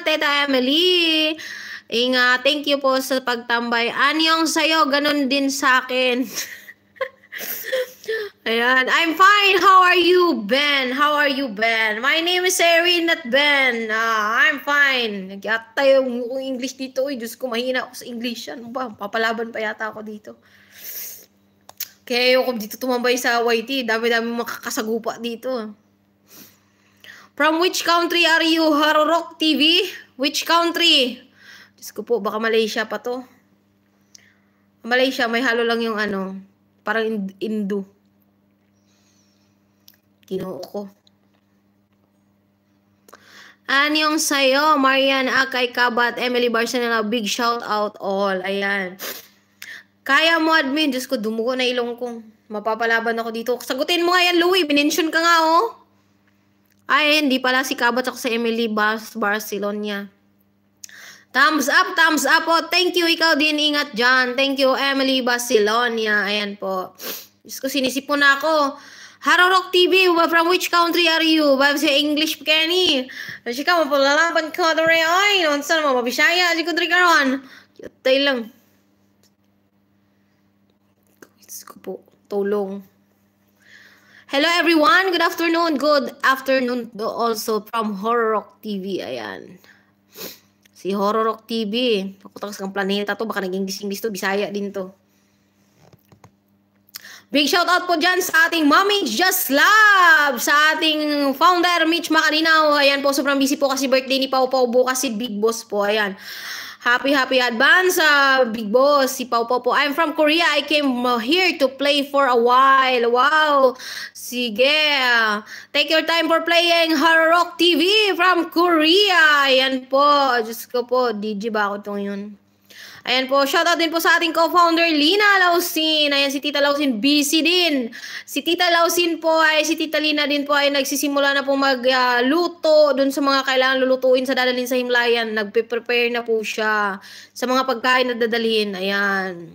Teta Emily. Inga, thank you po sa pagtambay. Anyong sa'yo, ganun din sa akin. Ayan. I'm fine. How are you, Ben? How are you, Ben? My name is Erin, not Ben. Ah, I'm fine. Nagyata yung English dito. Uy, Diyos ko, mahina ako sa English. Ano ba? Papalaban pa yata ako dito. Kaya ayoko dito tumambay sa YT. Dami-dami makakasagupa dito. From which country are you, Harorok TV? Which country? Diyos ko po, baka Malaysia pa to. Malaysia, may halo lang yung ano, parang Indo. Ginoo ko. Anyong sa'yo, Marian Akay Kabat, Emily Barcelona, big shout out all. Ayan. Kaya mo, admin. Diyos ko, dumugo na ilong ko. Mapapalaban ako dito. Sagutin mo nga yan, Louie. Binention ka nga, oh. Ay, hindi pala si Kabat ako sa Emily Bas Barcelona. Thumbs up, thumbs up po. Thank you, ikaw din. Ingat dyan. Thank you, Emily Barcelona. Ayan po. Diyos ko, sinisip po na ako. Harorok TV, from which country are you? Babe sa English Kenny. Kasi ka, mapalalaban ko dore ay. Noon saan mo, mabisaya. Di ko dore karon. Tayo lang. Ito ko po. Tulong. Hello everyone, good afternoon. Good afternoon do also from Horror Rock TV. Ayan. Si Horror Rock TV. ako Pakutak sa planeta to. Baka naging gising to. Bisaya din to. Big shout out po dyan sa ating Mommy Just Love. Sa ating founder Mitch Macarinaw. Ayan po, sobrang busy po kasi birthday ni Pau Pau bukas si Big Boss po. Ayan. Ayan. Happy, happy advance, uh, Big Boss. Si Pau Popo. I'm from Korea. I came uh, here to play for a while. Wow. Sige. Take your time for playing Horror Rock TV from Korea. Yan po. just ko po. DJ ba ako tong yun? Ayan po, shoutout din po sa ating co-founder Lina Lausin. Ayan si Tita Lausin, busy din. Si Tita Lausin po ay si Tita Lina din po ay nagsisimula na po magluto ah, uh, doon sa mga kailangan lulutuin sa dadalhin sa himlayan. Nagpe-prepare na po siya sa mga pagkain na dadalhin. Ayan.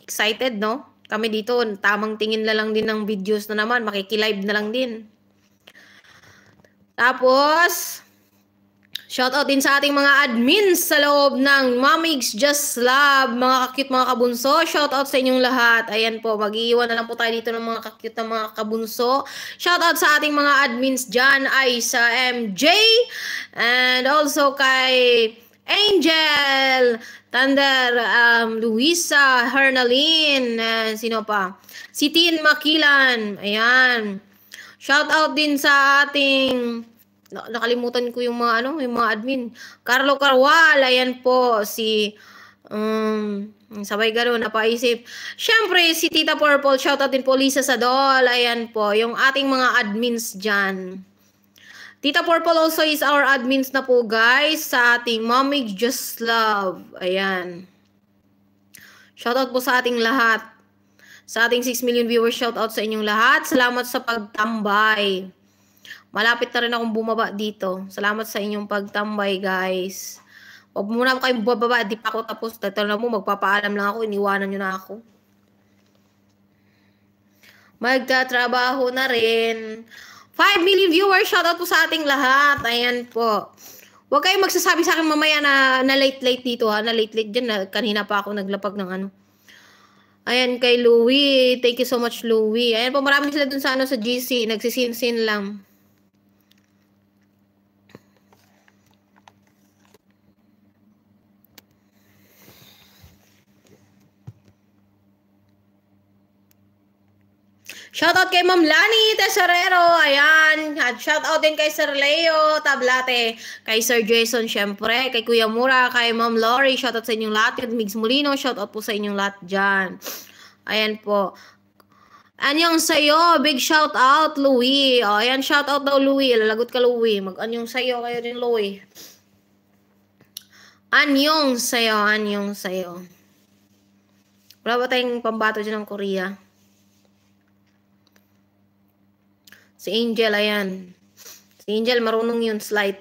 Excited, no? Kami dito, tamang tingin na lang din ng videos na naman. Makikilive na lang din. Tapos, Shoutout din sa ating mga admins sa loob ng Mamigs Just Love, mga kakit mga kabunso. Shoutout sa inyong lahat. Ayan po, mag-iiwan na lang po tayo dito ng mga kakit na mga kabunso. Shoutout sa ating mga admins dyan ay sa MJ and also kay Angel, Thunder, um, Luisa, Hernaline, uh, sino pa? Si Tin Makilan, ayan. Shoutout din sa ating nakalimutan ko yung mga ano, yung mga admin. Carlo Carwal, ayan po si um, sabay gano'n, napaisip. Syempre si Tita Purple, shoutout din po Lisa Sadol, ayan po, yung ating mga admins diyan. Tita Purple also is our admins na po guys sa ating Mommy Just Love. Ayan. Shoutout po sa ating lahat. Sa ating 6 million viewers, shoutout sa inyong lahat. Salamat sa pagtambay. Malapit na rin akong bumaba dito. Salamat sa inyong pagtambay, guys. Huwag muna kayong bababa. Di pa ako tapos. Dito na mo, magpapaalam lang ako. Iniwanan nyo na ako. Magtatrabaho na rin. 5 million viewers. Shoutout po sa ating lahat. Ayan po. Huwag kayong magsasabi sa akin mamaya na, na late-late dito ha. Na late-late dyan. Na, kanina pa ako naglapag ng ano. Ayan kay Louie. Thank you so much, Louie. Ayan po, marami sila dun sa ano sa GC. Nagsisinsin lang. Shoutout kay Ma'am Lani Tesorero, ayan. At shoutout din kay Sir Leo Tablate, kay Sir Jason, syempre, kay Kuya Mura, kay Ma'am Lori, shoutout sa inyong lahat. Kay Migs Molino, shoutout po sa inyong lahat dyan. Ayan po. Anyong sa'yo, big shout out, Louie. O, oh, ayan, shout out daw, Louie. Lalagot ka, Louie. Mag-anyong sa'yo, kayo din, Louie. Anyong sa'yo, anyong sa'yo. Wala ba tayong pambato dyan ng Korea? Si Angel, ayan. Si Angel, marunong yun, slight.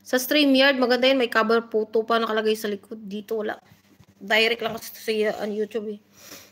Sa stream yard, maganda yun. May cover photo pa nakalagay sa likod. Dito wala. Direct lang kasi sa uh, YouTube eh.